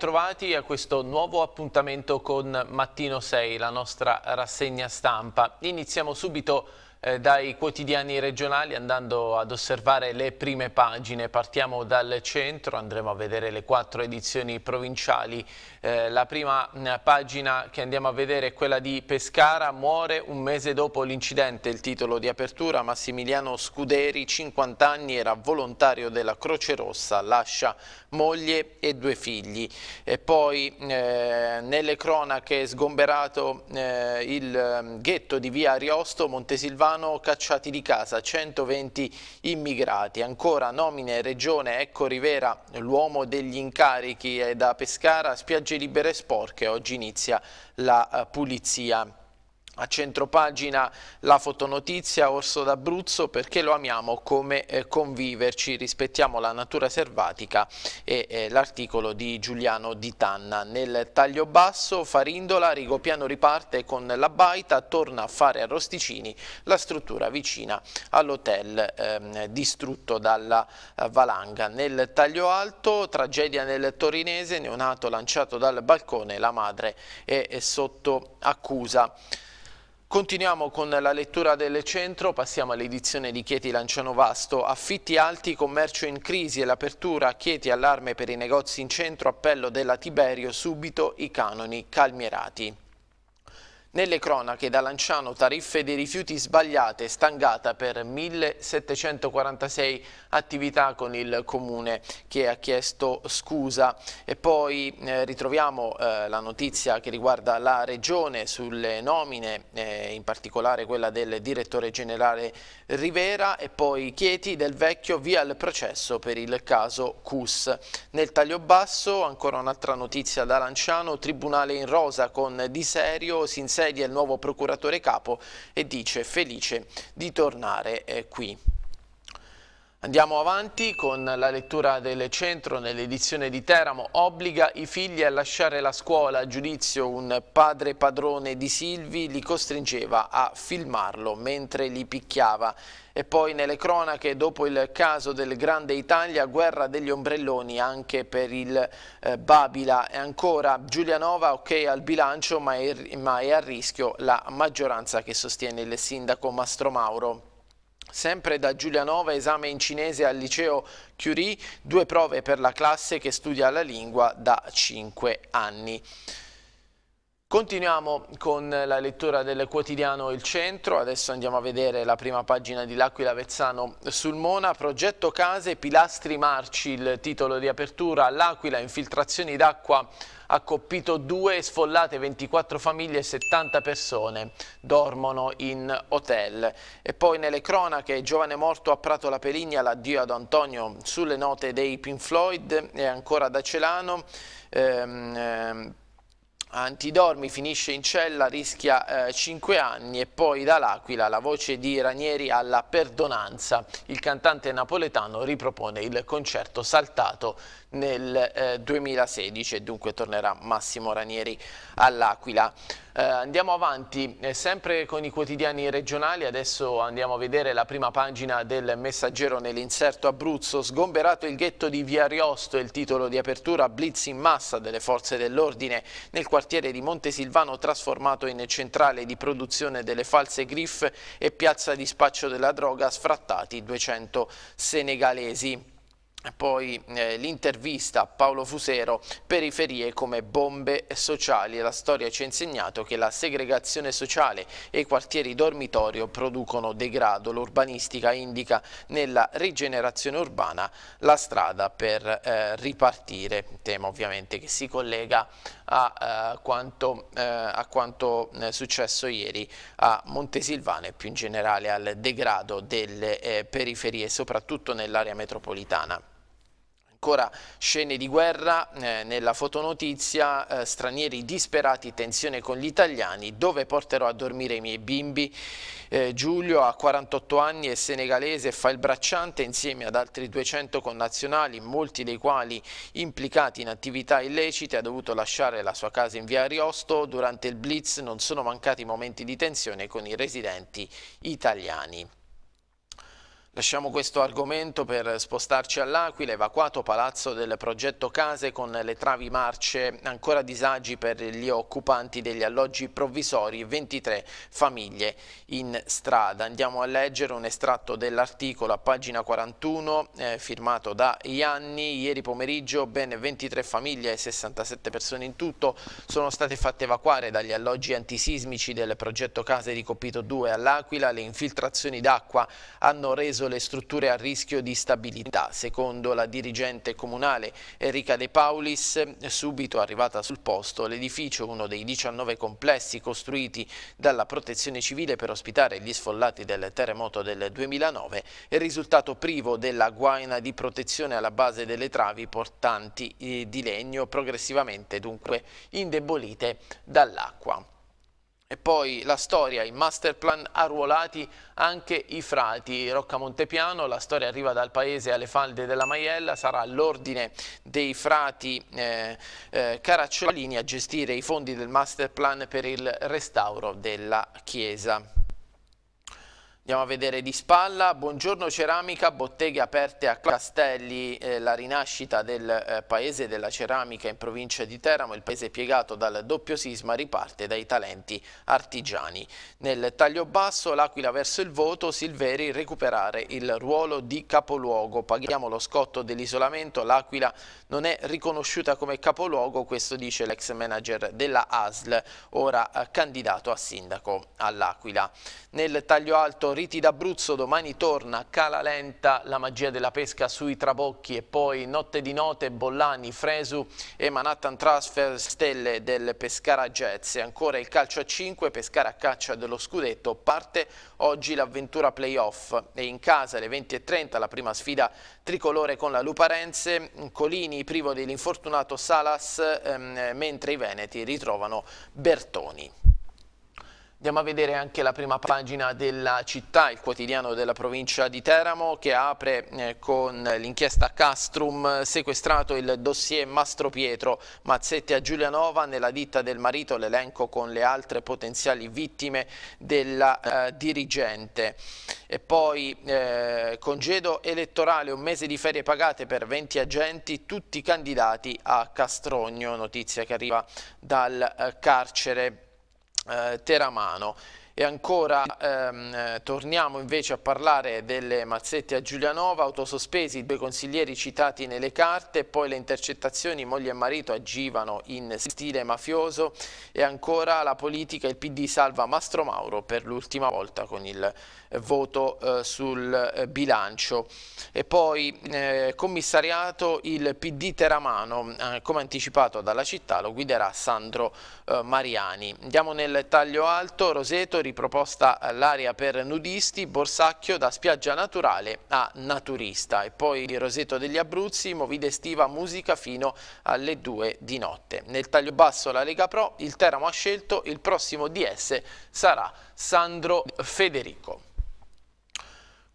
bentrovati a questo nuovo appuntamento con Mattino 6, la nostra rassegna stampa. Iniziamo subito eh, dai quotidiani regionali andando ad osservare le prime pagine. Partiamo dal centro, andremo a vedere le quattro edizioni provinciali. Eh, la prima mm, pagina che andiamo a vedere è quella di Pescara, muore un mese dopo l'incidente, il titolo di apertura. Massimiliano Scuderi, 50 anni, era volontario della Croce Rossa, lascia moglie e due figli. E poi eh, nelle cronache è sgomberato eh, il mm, ghetto di via Ariosto, Montesilvano, Alfano cacciati di casa, 120 immigrati. Ancora nomine Regione Ecco Rivera, l'uomo degli incarichi è da Pescara, spiagge libere e sporche, oggi inizia la eh, pulizia. A centropagina la fotonotizia Orso d'Abruzzo perché lo amiamo come eh, conviverci, rispettiamo la natura selvatica e eh, l'articolo di Giuliano Di Tanna. Nel taglio basso Farindola, Rigopiano riparte con la baita, torna a fare arrosticini la struttura vicina all'hotel ehm, distrutto dalla eh, valanga. Nel taglio alto tragedia nel torinese, neonato lanciato dal balcone, la madre è, è sotto accusa. Continuiamo con la lettura del centro, passiamo all'edizione di Chieti Lanciano Vasto. Affitti alti, commercio in crisi e l'apertura, Chieti allarme per i negozi in centro, appello della Tiberio, subito i canoni calmierati. Nelle cronache da Lanciano tariffe dei rifiuti sbagliate, stangata per 1746 attività con il comune che ha chiesto scusa. E poi eh, ritroviamo eh, la notizia che riguarda la regione sulle nomine, eh, in particolare quella del direttore generale Rivera e poi Chieti del Vecchio via il processo per il caso CUS. Nel taglio basso ancora un'altra notizia da Lanciano, tribunale in rosa con Di Serio si sedia il nuovo procuratore capo e dice felice di tornare eh, qui. Andiamo avanti con la lettura del centro nell'edizione di Teramo. Obbliga i figli a lasciare la scuola. A giudizio un padre padrone di Silvi li costringeva a filmarlo mentre li picchiava. E poi nelle cronache, dopo il caso del Grande Italia, guerra degli ombrelloni anche per il eh, Babila. E ancora Giulianova ok al bilancio ma è, ma è a rischio la maggioranza che sostiene il sindaco Mastro Mauro. Sempre da Giulianova, esame in cinese al liceo Curie, due prove per la classe che studia la lingua da 5 anni. Continuiamo con la lettura del quotidiano Il Centro, adesso andiamo a vedere la prima pagina di L'Aquila Vezzano sul Mona, progetto case, pilastri marci, il titolo di apertura, L'Aquila, infiltrazioni d'acqua, ha colpito due sfollate, 24 famiglie e 70 persone dormono in hotel. E poi nelle cronache, giovane morto a Prato La Peligna, l'addio ad Antonio sulle note dei Pink Floyd e ancora da Celano. Ehm, ehm Antidormi finisce in cella, rischia eh, 5 anni e poi dall'Aquila la voce di Ranieri alla perdonanza. Il cantante napoletano ripropone il concerto saltato nel eh, 2016 e dunque tornerà Massimo Ranieri all'Aquila. Eh, andiamo avanti, eh, sempre con i quotidiani regionali, adesso andiamo a vedere la prima pagina del messaggero nell'inserto Abruzzo, sgomberato il ghetto di Via Riosto, il titolo di apertura blitz in massa delle forze dell'ordine nel quartiere di Montesilvano trasformato in centrale di produzione delle false griffe e piazza di spaccio della droga sfrattati 200 senegalesi poi eh, l'intervista a Paolo Fusero, periferie come bombe sociali. La storia ci ha insegnato che la segregazione sociale e i quartieri dormitorio producono degrado. L'urbanistica indica nella rigenerazione urbana la strada per eh, ripartire, tema ovviamente che si collega a, eh, quanto, eh, a quanto eh, successo ieri a Montesilvano e più in generale al degrado delle eh, periferie, soprattutto nell'area metropolitana. Ancora scene di guerra eh, nella fotonotizia, eh, stranieri disperati, tensione con gli italiani, dove porterò a dormire i miei bimbi? Eh, Giulio ha 48 anni, è senegalese, fa il bracciante insieme ad altri 200 connazionali, molti dei quali implicati in attività illecite, ha dovuto lasciare la sua casa in via Ariosto, durante il blitz non sono mancati momenti di tensione con i residenti italiani. Lasciamo questo argomento per spostarci all'Aquila, evacuato palazzo del progetto Case con le travi marce, ancora disagi per gli occupanti degli alloggi provvisori, 23 famiglie in strada. Andiamo a leggere un estratto dell'articolo a pagina 41 eh, firmato da Ianni. Ieri pomeriggio ben 23 famiglie e 67 persone in tutto sono state fatte evacuare dagli alloggi antisismici del progetto Case di Copito 2 all'Aquila. Le infiltrazioni d'acqua hanno reso le strutture a rischio di stabilità. Secondo la dirigente comunale Enrica De Paulis, subito arrivata sul posto, l'edificio, uno dei 19 complessi costruiti dalla Protezione Civile per ospitare gli sfollati del terremoto del 2009, è risultato privo della guaina di protezione alla base delle travi portanti eh, di legno, progressivamente dunque indebolite dall'acqua. E poi la storia, i master plan arruolati anche i frati. Rocca Montepiano, la storia arriva dal paese alle falde della Maiella, sarà l'ordine dei frati eh, eh, Caracciolini a gestire i fondi del master plan per il restauro della chiesa. Andiamo a vedere di spalla, buongiorno ceramica, botteghe aperte a Castelli, eh, la rinascita del eh, paese della ceramica in provincia di Teramo, il paese piegato dal doppio sisma riparte dai talenti artigiani. Nel taglio basso l'Aquila verso il voto, Silveri recuperare il ruolo di capoluogo, paghiamo lo scotto dell'isolamento, l'Aquila non è riconosciuta come capoluogo, questo dice l'ex manager della ASL, ora eh, candidato a sindaco all'Aquila. Nel taglio alto Riti d'Abruzzo, domani torna Cala Lenta, la magia della pesca sui trabocchi e poi Notte di Note, Bollani, Fresu e Manhattan Transfer, stelle del Pescara Jets. E ancora il calcio a 5, Pescara a caccia dello scudetto, parte oggi l'avventura playoff e in casa alle 20.30 la prima sfida tricolore con la Luparense, Colini privo dell'infortunato Salas, ehm, mentre i Veneti ritrovano Bertoni. Andiamo a vedere anche la prima pagina della città, il quotidiano della provincia di Teramo che apre eh, con l'inchiesta Castrum, sequestrato il dossier Mastro Pietro, Mazzetti a Giulianova nella ditta del marito, l'elenco con le altre potenziali vittime della eh, dirigente. E poi eh, congedo elettorale, un mese di ferie pagate per 20 agenti, tutti candidati a Castrogno, notizia che arriva dal eh, carcere eh, Teramano. E ancora ehm, torniamo invece a parlare delle mazzette a Giulianova, autosospesi, due consiglieri citati nelle carte, poi le intercettazioni, moglie e marito agivano in stile mafioso e ancora la politica, il PD salva Mastro Mauro per l'ultima volta con il voto eh, sul eh, bilancio. E poi eh, commissariato il PD Teramano, come anticipato dalla città, lo guiderà Sandro Mariani. Andiamo nel taglio alto, Roseto riproposta l'area per nudisti, Borsacchio da spiaggia naturale a naturista e poi Roseto degli Abruzzi, movida estiva, musica fino alle 2 di notte. Nel taglio basso la Lega Pro, il Teramo ha scelto, il prossimo DS sarà Sandro Federico.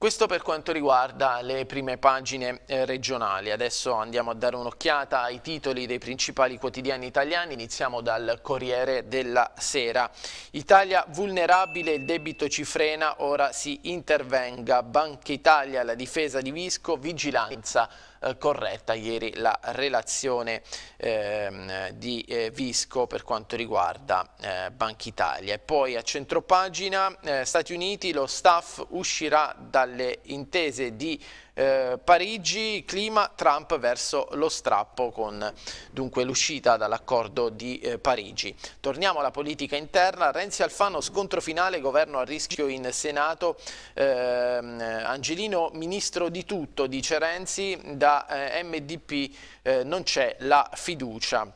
Questo per quanto riguarda le prime pagine eh, regionali. Adesso andiamo a dare un'occhiata ai titoli dei principali quotidiani italiani. Iniziamo dal Corriere della Sera. Italia vulnerabile, il debito ci frena, ora si intervenga. Banca Italia, la difesa di Visco, vigilanza eh, corretta ieri la relazione ehm, di eh, Visco per quanto riguarda eh, Banca Italia. E poi a centropagina eh, Stati Uniti lo staff uscirà dalle intese di eh, Parigi, clima, Trump verso lo strappo con dunque l'uscita dall'accordo di eh, Parigi. Torniamo alla politica interna, Renzi Alfano scontro finale, governo a rischio in Senato, eh, Angelino ministro di tutto, dice Renzi, da eh, MDP eh, non c'è la fiducia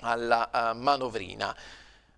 alla uh, manovrina.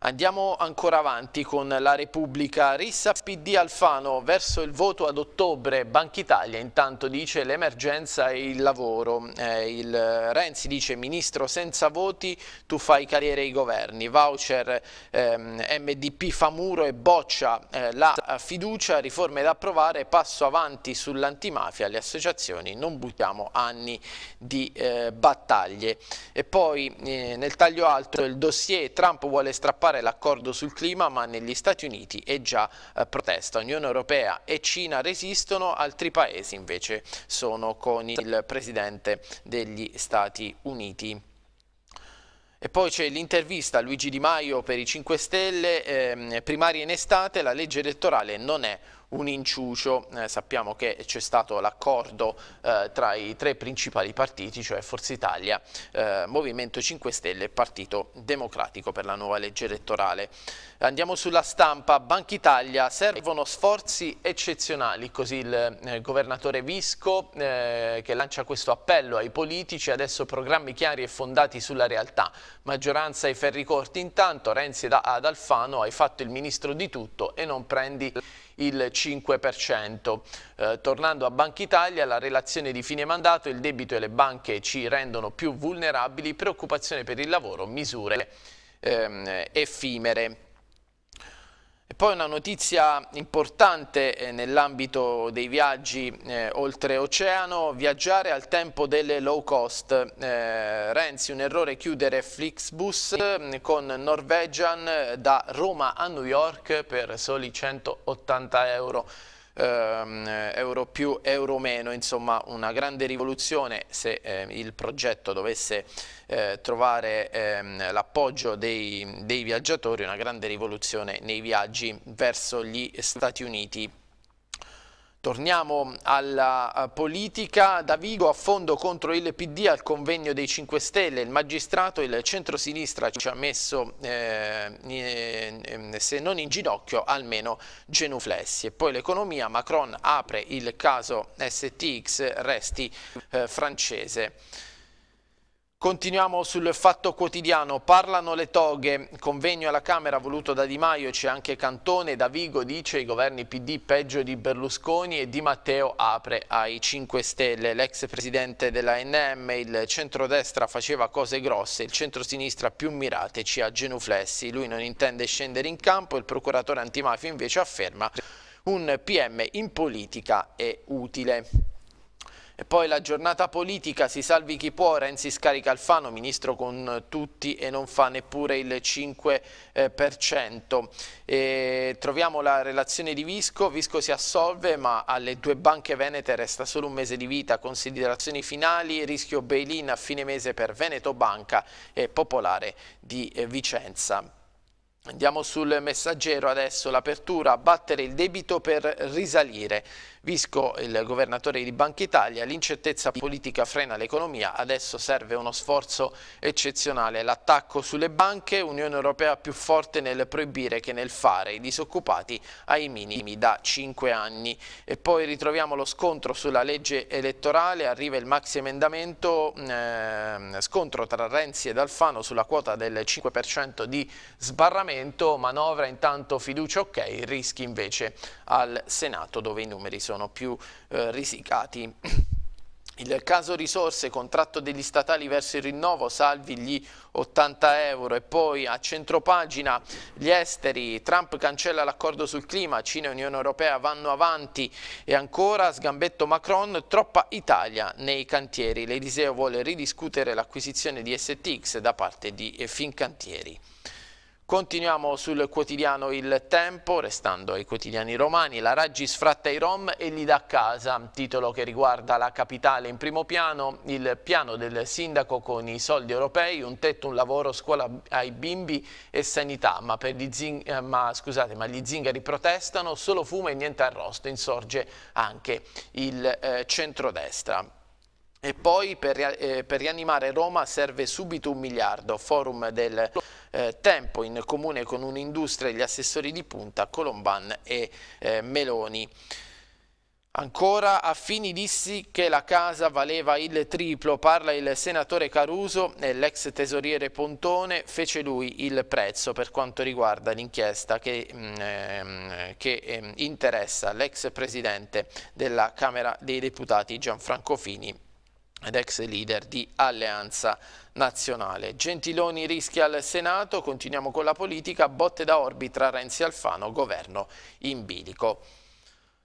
Andiamo ancora avanti con la Repubblica. Rissa PD Alfano verso il voto ad ottobre. Banca Italia intanto dice l'emergenza e il lavoro. Eh, il Renzi dice ministro senza voti tu fai carriere ai governi. Voucher ehm, MDP fa muro e boccia eh, la fiducia. Riforme da approvare. Passo avanti sull'antimafia. Le associazioni non buttiamo anni di eh, battaglie. E poi eh, nel taglio alto il dossier Trump vuole strappare fare l'accordo sul clima ma negli Stati Uniti è già eh, protesta. Unione Europea e Cina resistono, altri paesi invece sono con il Presidente degli Stati Uniti. E poi c'è l'intervista a Luigi Di Maio per i 5 Stelle, eh, primarie in estate, la legge elettorale non è un inciucio, eh, sappiamo che c'è stato l'accordo eh, tra i tre principali partiti, cioè Forza Italia, eh, Movimento 5 Stelle e Partito Democratico per la nuova legge elettorale. Andiamo sulla stampa, Banca Italia, servono sforzi eccezionali, così il eh, governatore Visco eh, che lancia questo appello ai politici, adesso programmi chiari e fondati sulla realtà, maggioranza ai ferri corti, intanto Renzi ad Alfano hai fatto il ministro di tutto e non prendi il 5%. Eh, tornando a Banca Italia, la relazione di fine mandato, il debito e le banche ci rendono più vulnerabili, preoccupazione per il lavoro, misure ehm, effimere. E poi una notizia importante eh, nell'ambito dei viaggi eh, oltreoceano, viaggiare al tempo delle low cost. Eh, Renzi, un errore chiudere Flixbus mm, con Norwegian eh, da Roma a New York per soli 180 euro ehm, euro più, euro meno, insomma una grande rivoluzione se eh, il progetto dovesse eh, trovare ehm, l'appoggio dei, dei viaggiatori, una grande rivoluzione nei viaggi verso gli Stati Uniti. Torniamo alla politica. Da Vigo a fondo contro il PD al convegno dei 5 Stelle. Il magistrato, il centro-sinistra ci ha messo eh, Ehm, se non in ginocchio, almeno genuflessi. E poi l'economia, Macron apre il caso STX Resti eh, francese. Continuiamo sul fatto quotidiano, parlano le toghe, convegno alla Camera voluto da Di Maio, c'è anche Cantone, Da Vigo dice i governi PD peggio di Berlusconi e Di Matteo apre ai 5 Stelle, l'ex presidente della NM, il centrodestra faceva cose grosse, il centrosinistra più mirate ci ha genuflessi, lui non intende scendere in campo, il procuratore antimafia invece afferma un PM in politica è utile. E poi la giornata politica, si salvi chi può, Renzi scarica Alfano, ministro con tutti e non fa neppure il 5%. Eh, e troviamo la relazione di Visco, Visco si assolve ma alle due banche venete resta solo un mese di vita, considerazioni finali, rischio bail-in a fine mese per Veneto Banca e Popolare di eh, Vicenza. Andiamo sul messaggero adesso, l'apertura, battere il debito per risalire. Visco, il governatore di Banca Italia, l'incertezza politica frena l'economia, adesso serve uno sforzo eccezionale. L'attacco sulle banche, Unione Europea più forte nel proibire che nel fare i disoccupati ai minimi da 5 anni. E poi ritroviamo lo scontro sulla legge elettorale, arriva il maxi emendamento, eh, scontro tra Renzi ed Alfano sulla quota del 5% di sbarramento, manovra intanto fiducia ok, rischi invece al Senato dove i numeri sono sono più eh, risicati. Il caso risorse, contratto degli statali verso il rinnovo, salvi gli 80 euro e poi a centropagina gli esteri, Trump cancella l'accordo sul clima, Cina e Unione Europea vanno avanti e ancora sgambetto Macron, troppa Italia nei cantieri, l'Eliseo vuole ridiscutere l'acquisizione di STX da parte di Fincantieri. Continuiamo sul quotidiano Il Tempo, restando ai quotidiani romani, la Raggi sfratta i Rom e li dà a casa, titolo che riguarda la capitale in primo piano, il piano del sindaco con i soldi europei, un tetto, un lavoro, scuola ai bimbi e sanità, ma, gli, eh, ma, scusate, ma gli zingari protestano, solo fumo e niente arrosto, insorge anche il eh, centrodestra. E poi per, eh, per rianimare Roma serve subito un miliardo, forum del eh, tempo in comune con un'industria e gli assessori di punta Colomban e eh, Meloni. Ancora a fini dissi che la casa valeva il triplo, parla il senatore Caruso e eh, l'ex tesoriere Pontone fece lui il prezzo per quanto riguarda l'inchiesta che, mm, ehm, che ehm, interessa l'ex presidente della Camera dei Deputati Gianfranco Fini ed ex leader di Alleanza Nazionale. Gentiloni rischia al Senato, continuiamo con la politica, botte da orbi tra Renzi e Alfano, governo in bilico.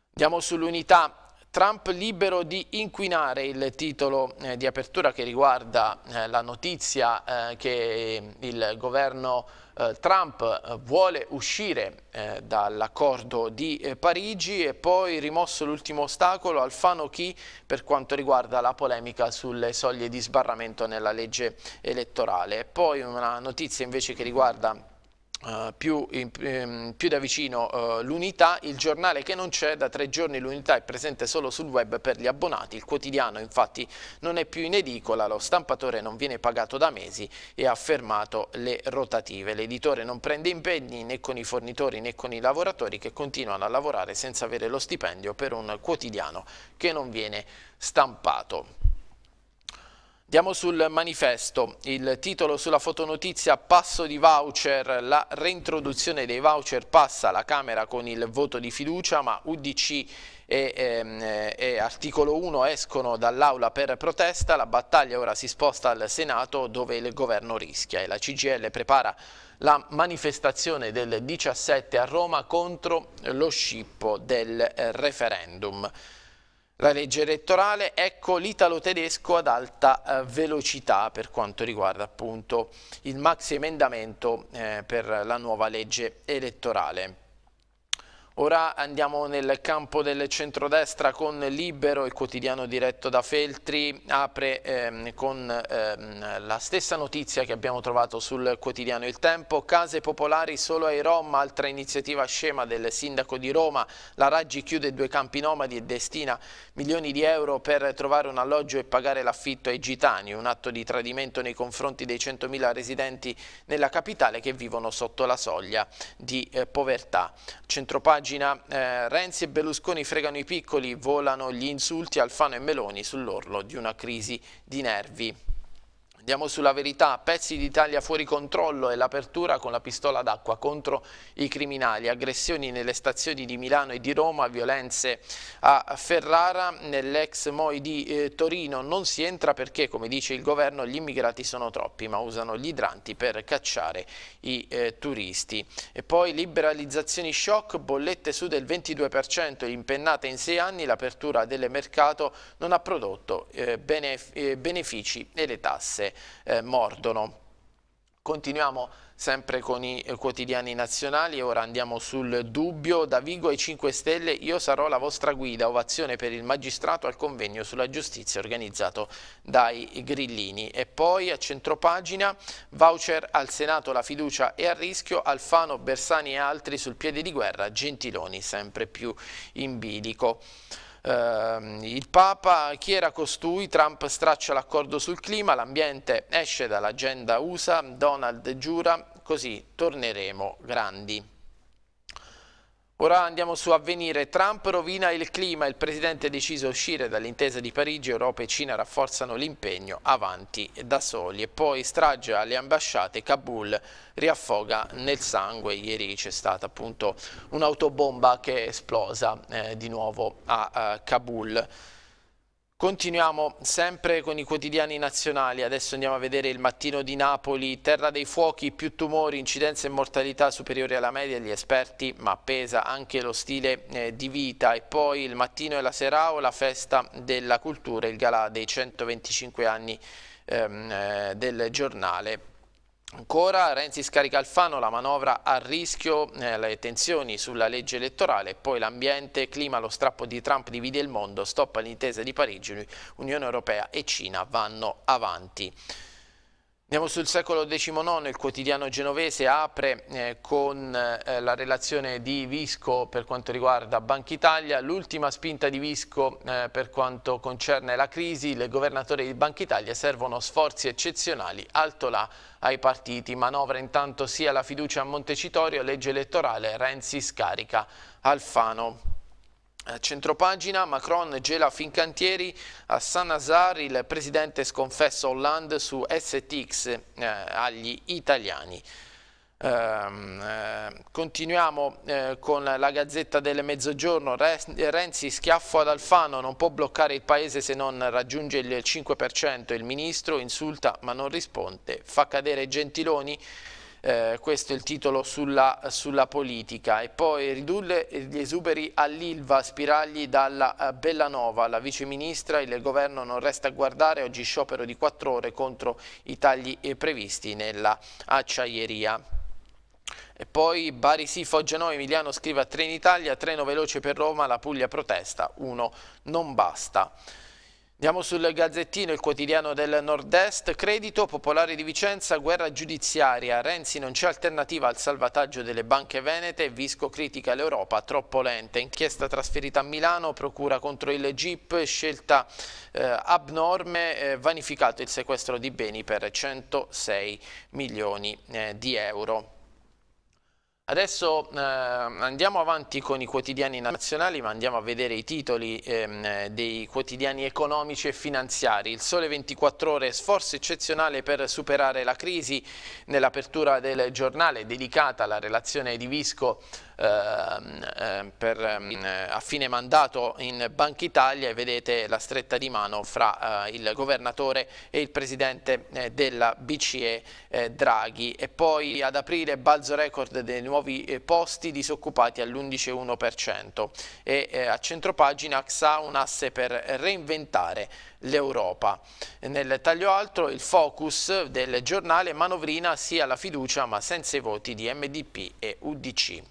Andiamo sull'unità Trump libero di inquinare il titolo eh, di apertura che riguarda eh, la notizia eh, che il governo eh, Trump eh, vuole uscire eh, dall'accordo di Parigi e poi rimosso l'ultimo ostacolo Alfano Chi per quanto riguarda la polemica sulle soglie di sbarramento nella legge elettorale. Poi una notizia invece che riguarda Uh, più, in, ehm, più, da vicino uh, l'unità, il giornale che non c'è, da tre giorni l'unità è presente solo sul web per gli abbonati, il quotidiano infatti non è più in edicola, lo stampatore non viene pagato da mesi e ha fermato le rotative, l'editore non prende impegni né con i fornitori né con i lavoratori che continuano a lavorare senza avere lo stipendio per un quotidiano che non viene stampato. Andiamo sul manifesto, il titolo sulla fotonotizia passo di voucher, la reintroduzione dei voucher passa alla Camera con il voto di fiducia ma UDC e, e, ehm, e, articolo 1 escono dall'aula per protesta, la battaglia ora si sposta al Senato dove il governo rischia e la CGL prepara la manifestazione del 17 a Roma contro lo scippo del referendum la legge elettorale, ecco l'italo-tedesco ad alta eh, velocità per quanto riguarda appunto il maxi emendamento eh, per la nuova legge elettorale. Ora andiamo nel campo del centrodestra con Libero, il quotidiano diretto da Feltri, apre ehm, con ehm, la stessa notizia che abbiamo trovato sul quotidiano Il Tempo, case popolari solo ai Rom, altra iniziativa scema del sindaco di Roma, la Raggi chiude due campi nomadi e destina milioni di euro per trovare un alloggio e pagare l'affitto ai gitani, un atto di tradimento nei confronti dei 100.000 residenti nella capitale che vivono sotto la soglia di eh, povertà. Centropagina pagina eh, Renzi e Berlusconi fregano i piccoli, volano gli insulti, Alfano e Meloni sull'orlo di una crisi di nervi. Andiamo sulla verità, pezzi d'Italia fuori controllo e l'apertura con la pistola d'acqua contro i criminali, aggressioni nelle stazioni di Milano e di Roma, violenze a Ferrara, nell'ex Moi di eh, Torino non si entra perché, come dice il governo, gli immigrati sono troppi ma usano gli idranti per cacciare i eh, turisti. E poi liberalizzazioni shock, bollette su del 22%, impennate in sei anni, l'apertura del mercato non ha prodotto eh, eh benefici e le tasse eh, mordono. Continuiamo sempre con i quotidiani nazionali e ora andiamo sul dubbio. Da Vigo ai 5 Stelle io sarò la vostra guida, ovazione per il magistrato al convegno sulla giustizia organizzato dai Grillini. E poi a centropagina voucher al Senato la fiducia è a rischio, Alfano, Bersani e altri sul piede di guerra, Gentiloni sempre più in bilico. Eh, il Papa, chi era costui? Trump straccia l'accordo sul clima, l'ambiente esce dall'agenda USA, Donald giura, così torneremo grandi. Ora andiamo su Avvenire. Trump rovina il clima. Il presidente è deciso a uscire dall'intesa di Parigi. Europa e Cina rafforzano l'impegno avanti da soli. E poi strage alle ambasciate. Kabul riaffoga nel sangue. Ieri c'è stata appunto un'autobomba che è esplosa eh, di nuovo a eh, Kabul. Continuiamo sempre con i quotidiani nazionali, adesso andiamo a vedere il mattino di Napoli, terra dei fuochi, più tumori, incidenza e mortalità superiori alla media, gli esperti, ma pesa anche lo stile eh, di vita e poi il mattino e la serao, oh, la festa della cultura, il galà dei 125 anni ehm, eh, del giornale Ancora Renzi scarica Alfano, la manovra a rischio, eh, le tensioni sulla legge elettorale, poi l'ambiente, clima, lo strappo di Trump divide il mondo, stop all'intesa di Parigi, Unione Europea e Cina vanno avanti. Andiamo sul secolo XIX, il quotidiano genovese apre eh, con eh, la relazione di Visco per quanto riguarda Banca Italia, l'ultima spinta di Visco eh, per quanto concerne la crisi, il governatore di Banca Italia servono sforzi eccezionali, alto là ai partiti, manovra intanto sia la fiducia a Montecitorio, legge elettorale, Renzi scarica Alfano. Eh, centropagina, Macron gela Fincantieri, a San Nazar il presidente sconfessa Hollande su STX eh, agli italiani. Ehm, eh, continuiamo eh, con la Gazzetta del Mezzogiorno, Renzi schiaffo ad Alfano, non può bloccare il paese se non raggiunge il 5%, il ministro insulta ma non risponde, fa cadere Gentiloni, eh, questo è il titolo sulla, sulla politica. E poi ridurre gli esuberi all'Ilva, spiragli dalla eh, Bellanova, la viceministra, il governo non resta a guardare, oggi sciopero di quattro ore contro i tagli eh, previsti nella acciaieria. E poi Bari sì, Foggia no, Emiliano scrive a Trenitalia, treno veloce per Roma, la Puglia protesta, uno non basta. Andiamo sul Gazzettino, il quotidiano del Nord-Est. Credito Popolare di Vicenza, guerra giudiziaria. Renzi non c'è alternativa al salvataggio delle banche venete. Visco critica l'Europa, troppo lente. Inchiesta trasferita a Milano, procura contro il GIP, scelta eh, abnorme. Eh, vanificato il sequestro di beni per 106 milioni eh, di euro. Adesso eh, andiamo avanti con i quotidiani nazionali, ma andiamo a vedere i titoli ehm, dei quotidiani economici e finanziari. Il Sole 24 Ore, sforzo eccezionale per superare la crisi. Nell'apertura del giornale dedicata alla relazione di Visco Ehm, ehm, per, ehm, a fine mandato in Banca Italia e vedete la stretta di mano fra eh, il governatore e il presidente eh, della BCE eh, Draghi e poi ad aprile balzo record dei nuovi posti disoccupati all'11,1% e a centropagina AXA un asse per reinventare l'Europa. Nel taglio altro il focus del giornale manovrina sia la fiducia ma senza i voti di MDP e UDC.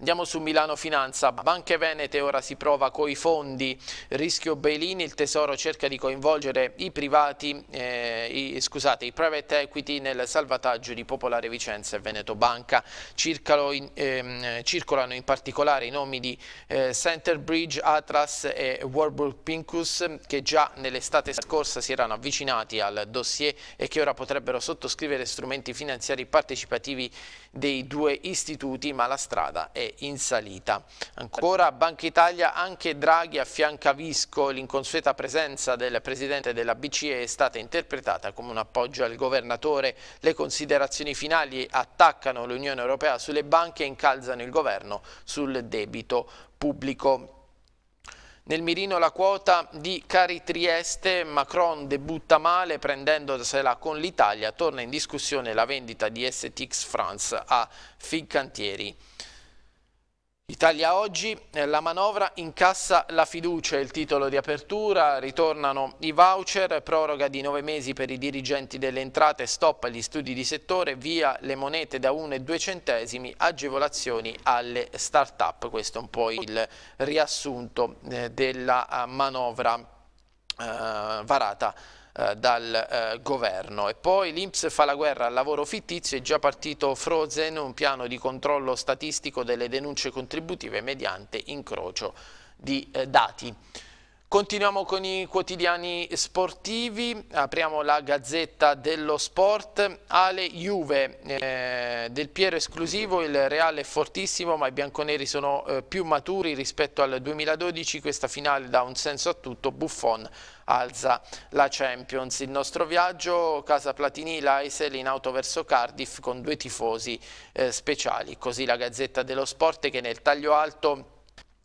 Andiamo su Milano Finanza, Banche Venete ora si prova coi fondi, rischio bail-in, il Tesoro cerca di coinvolgere i privati, eh, i, scusate, i private equity nel salvataggio di Popolare Vicenza e Veneto Banca. in, ehm, circolano in particolare i nomi di eh, Center Bridge, Atlas e Warburg Pincus che già nell'estate scorsa si erano avvicinati al dossier e che ora potrebbero sottoscrivere strumenti finanziari partecipativi dei due istituti, ma la strada è in salita. Ancora Banca Italia, anche Draghi affianca Visco, l'inconsueta presenza del Presidente della BCE è stata interpretata come un appoggio al Governatore. Le considerazioni finali attaccano l'Unione Europea sulle banche e incalzano il Governo sul debito pubblico. Nel mirino la quota di Cari Trieste, Macron debutta male prendendosela con l'Italia, torna in discussione la vendita di STX France a Figcantieri. Italia oggi, eh, la manovra incassa la fiducia, il titolo di apertura, ritornano i voucher, proroga di nove mesi per i dirigenti delle entrate, stop agli studi di settore, via le monete da 1 e 2 centesimi, agevolazioni alle start-up. Questo è un po' il riassunto eh, della eh, manovra varata eh, dal eh, governo. E poi l'Inps fa la guerra al lavoro fittizio, è già partito Frozen, un piano di controllo statistico delle denunce contributive mediante incrocio di eh, dati. Continuiamo con i quotidiani sportivi, apriamo la Gazzetta dello Sport, Ale Juve, eh, del Piero esclusivo, il Reale è fortissimo ma i bianconeri sono eh, più maturi rispetto al 2012, questa finale dà un senso a tutto, Buffon alza la Champions. Il nostro viaggio, Casa Platini, l'Aisel in auto verso Cardiff con due tifosi eh, speciali, così la Gazzetta dello Sport che nel taglio alto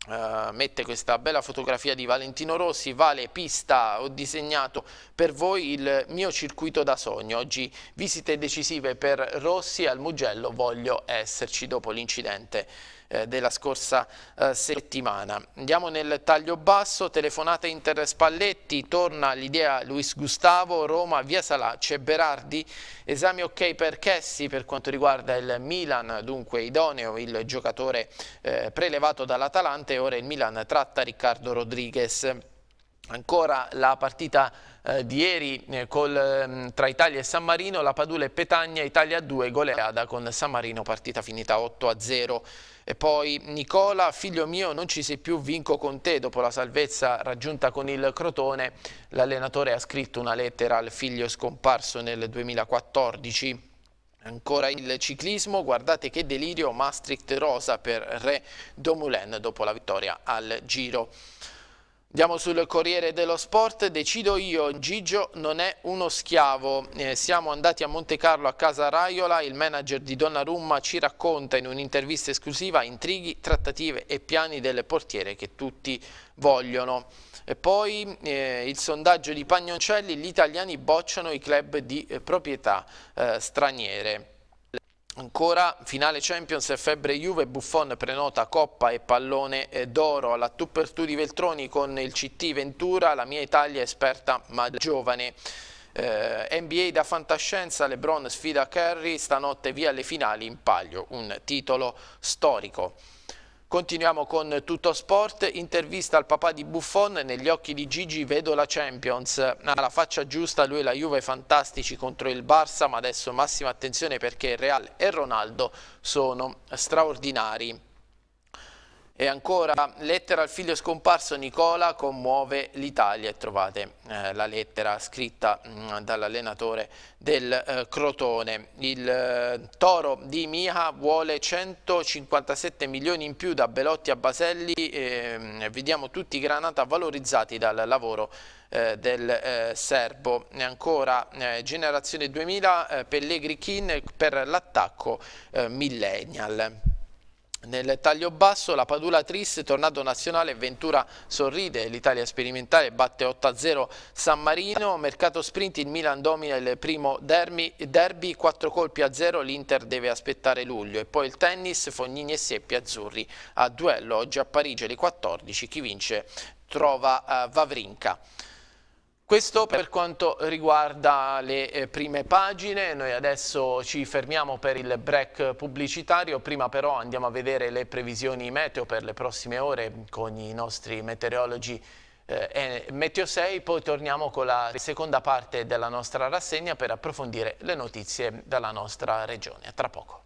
eh, mette questa bella fotografia di Valentino Rossi, Vale Pista, ho disegnato per voi il mio circuito da sogno, oggi visite decisive per Rossi al Mugello, voglio esserci dopo l'incidente eh, della scorsa eh, settimana. Andiamo nel taglio basso, telefonata Inter Spalletti, torna l'idea Luis Gustavo, Roma, via Salace, Berardi, esami ok per Chessi per quanto riguarda il Milan, dunque idoneo il giocatore eh, prelevato dall'Atalante, ora il Milan tratta Riccardo Rodriguez. Ancora la partita eh, di ieri eh, col, eh, tra Italia e San Marino, la Padula e Petagna, Italia 2, goleada con San Marino, partita finita 8 a 0. E poi Nicola, figlio mio, non ci sei più, vinco con te. Dopo la salvezza raggiunta con il Crotone, l'allenatore ha scritto una lettera al figlio scomparso nel 2014. Ancora il ciclismo, guardate che delirio, Maastricht rosa per Re Domulen dopo la vittoria al Giro. Andiamo sul Corriere dello Sport, decido io, Gigio non è uno schiavo, eh, siamo andati a Monte Carlo a casa Raiola, il manager di Donnarumma ci racconta in un'intervista esclusiva intrighi, trattative e piani del portiere che tutti vogliono. E poi eh, il sondaggio di Pagnoncelli, gli italiani bocciano i club di eh, proprietà eh, straniere. Ancora finale Champions a febbre Juve, Buffon prenota Coppa e Pallone eh, d'Oro alla tu per tu di Veltroni con il CT Ventura, la mia Italia esperta ma giovane. Eh, NBA da fantascienza, Lebron sfida Kerry, stanotte via alle finali in palio, un titolo storico. Continuiamo con Tutto Sport, intervista al papà di Buffon, negli occhi di Gigi vedo la Champions, alla faccia giusta lui e la Juve fantastici contro il Barça, ma adesso massima attenzione perché Real e Ronaldo sono straordinari. E ancora lettera al figlio scomparso Nicola commuove l'Italia e trovate eh, la lettera scritta mm, dall'allenatore del eh, Crotone. Il eh, Toro di Miha vuole 157 milioni in più da Belotti a Baselli, ehm, vediamo tutti i Granata valorizzati dal lavoro eh, del eh, Serbo. E ancora eh, Generazione 2000 Pellegri Kin per l'attacco Millennial. Nel taglio basso la Padula Tris, tornato nazionale, Ventura sorride, l'Italia sperimentale batte 8-0 San Marino, mercato sprint il Milan domina il primo derby, derby 4 colpi a 0 l'Inter deve aspettare luglio e poi il tennis, Fognini e Seppi azzurri a duello oggi a Parigi alle 14 chi vince trova uh, eh, Vavrinca. Questo per quanto riguarda le eh, prime pagine, noi adesso ci fermiamo per il break pubblicitario, prima però andiamo a vedere le previsioni meteo per le prossime ore con i nostri meteorologi eh, Meteo 6, poi torniamo con la seconda parte della nostra rassegna per approfondire le notizie dalla nostra regione. A tra poco.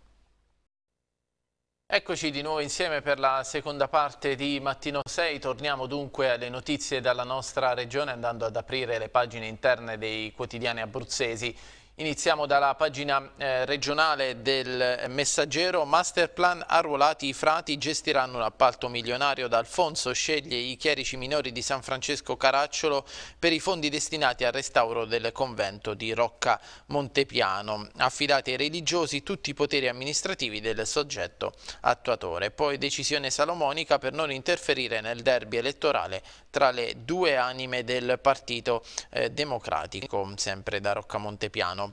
Eccoci di nuovo insieme per la seconda parte di Mattino 6, torniamo dunque alle notizie dalla nostra regione andando ad aprire le pagine interne dei quotidiani abruzzesi. Iniziamo dalla pagina eh, regionale del eh, messaggero. Masterplan arruolati i frati gestiranno un appalto milionario. D'Alfonso sceglie i chierici minori di San Francesco Caracciolo per i fondi destinati al restauro del convento di Rocca Montepiano. Affidati ai religiosi tutti i poteri amministrativi del soggetto attuatore. Poi decisione salomonica per non interferire nel derby elettorale tra le due anime del Partito eh, Democratico, sempre da Rocca Montepiano.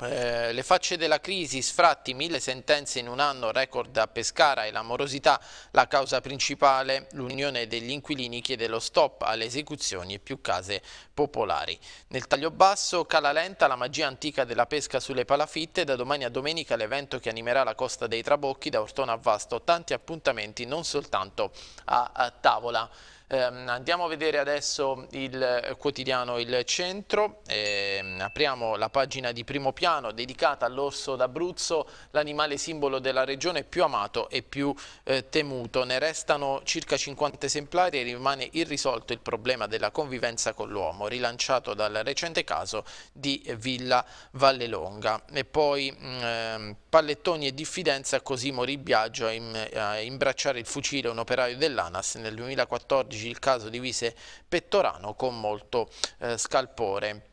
Eh, le facce della crisi, sfratti, mille sentenze in un anno, record a Pescara e l'amorosità, la causa principale, l'Unione degli Inquilini chiede lo stop alle esecuzioni e più case popolari. Nel taglio basso, cala lenta la magia antica della pesca sulle palafitte, da domani a domenica l'evento che animerà la costa dei Trabocchi, da Ortona a Vasto, tanti appuntamenti non soltanto a, a tavola. Ehm, andiamo a vedere adesso il eh, quotidiano Il Centro, ehm, apriamo la pagina di primo piano dedicata all'orso d'Abruzzo, l'animale simbolo della regione più amato e più eh, temuto. Ne restano circa 50 esemplari e rimane irrisolto il problema della convivenza con l'uomo, rilanciato dal recente caso di Villa Vallelonga. E poi... Mm, ehm, Pallettoni e diffidenza, così morì Biagio a, imbracciare il fucile un operaio dell'ANAS. Nel 2014 il caso divise Pettorano con molto eh, scalpore.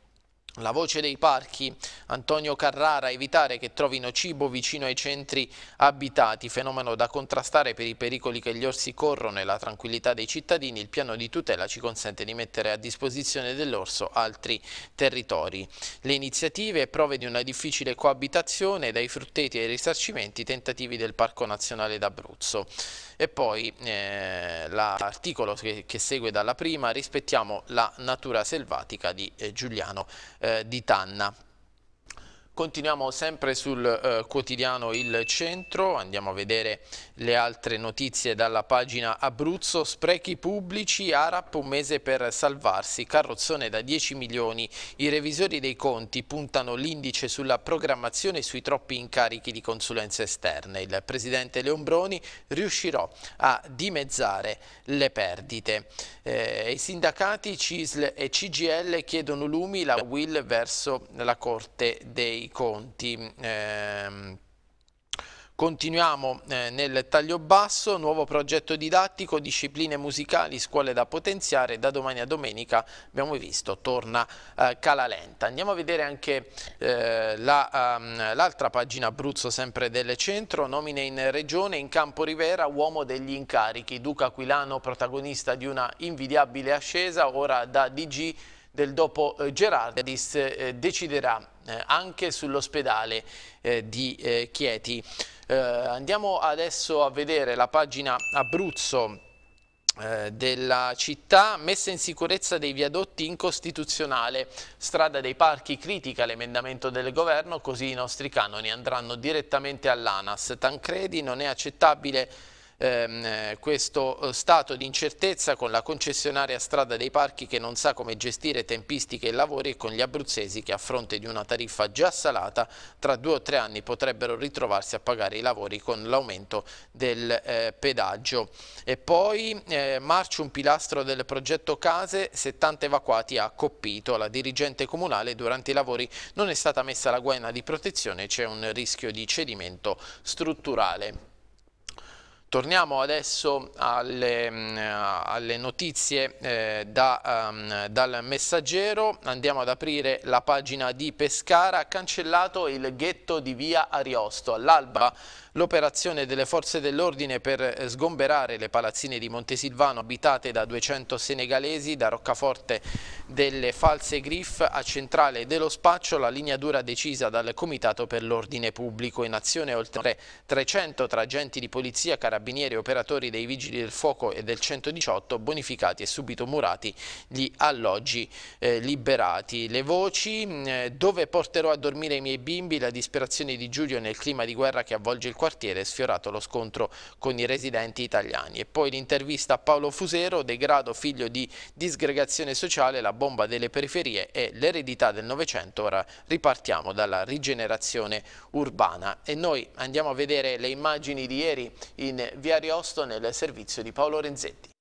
La voce dei parchi, Antonio Carrara, evitare che trovino cibo vicino ai centri abitati, fenomeno da contrastare per i pericoli che gli orsi corrono e la tranquillità dei cittadini, il piano di tutela ci consente di mettere a disposizione dell'orso altri territori. Le iniziative, prove di una difficile coabitazione, dai frutteti ai risarcimenti, tentativi del Parco Nazionale d'Abruzzo. E poi eh, l'articolo che, che, segue dalla prima, rispettiamo la natura selvatica di eh, Giuliano eh, di Tanna. Continuiamo sempre sul eh, quotidiano Il Centro, andiamo a vedere le altre notizie dalla pagina Abruzzo, sprechi pubblici, ARAP un mese per salvarsi, carrozzone da 10 milioni, i revisori dei conti puntano l'indice sulla programmazione e sui troppi incarichi di consulenze esterne. Il presidente Leombroni riuscirò a dimezzare le perdite. Eh, I sindacati CISL e CGL chiedono lumi la will verso la Corte dei i conti. Ehm, Continuiamo eh, nel taglio basso, nuovo progetto didattico, discipline musicali, scuole da potenziare, da domani a domenica abbiamo visto torna eh, Calalenta. Andiamo a vedere anche eh, ehm, l'altra la, um, pagina Abruzzo sempre del centro, nomine in regione, in campo Rivera, uomo degli incarichi, Duca Aquilano protagonista di una invidiabile ascesa, ora da DG del dopo eh, Gerardis eh, deciderà eh, anche sull'ospedale di Chieti. andiamo adesso a vedere la pagina Abruzzo della città, messa in sicurezza dei viadotti incostituzionale, strada dei parchi critica l'emendamento del governo, così i nostri canoni andranno direttamente all'ANAS. Tancredi non è accettabile ehm, eh, questo eh, stato di incertezza con la concessionaria strada dei parchi che non sa come gestire tempistiche e lavori e con gli abruzzesi che a fronte di una tariffa già salata tra due o tre anni potrebbero ritrovarsi a pagare i lavori con l'aumento del eh, pedaggio. E poi eh, Marcio, un pilastro del progetto Case, 70 evacuati ha Coppito. La dirigente comunale durante i lavori non è stata messa la guaina di protezione, c'è un rischio di cedimento strutturale. Torniamo adesso alle, mm, alle notizie eh, da, ehm, dal messaggero, andiamo ad aprire la pagina di Pescara, cancellato il ghetto di via Ariosto, all'alba L'operazione delle forze dell'ordine per eh, sgomberare le palazzine di Montesilvano abitate da 200 senegalesi, da Roccaforte delle false griff a centrale dello spaccio, la linea dura decisa dal Comitato per l'Ordine Pubblico. In azione oltre 300 tra agenti di polizia, carabinieri e operatori dei Vigili del Fuoco e del 118 bonificati e subito murati gli alloggi eh, liberati. Le voci, mm, eh, dove porterò a dormire i miei bimbi, la disperazione di Giulio nel clima di guerra che avvolge il quartiere è sfiorato lo scontro con i residenti italiani. E poi l'intervista a Paolo Fusero, degrado figlio di disgregazione sociale, la bomba delle periferie e l'eredità del Novecento. Ora ripartiamo dalla rigenerazione urbana e noi andiamo a vedere le immagini di ieri in Via Ariosto nel servizio di Paolo Renzetti.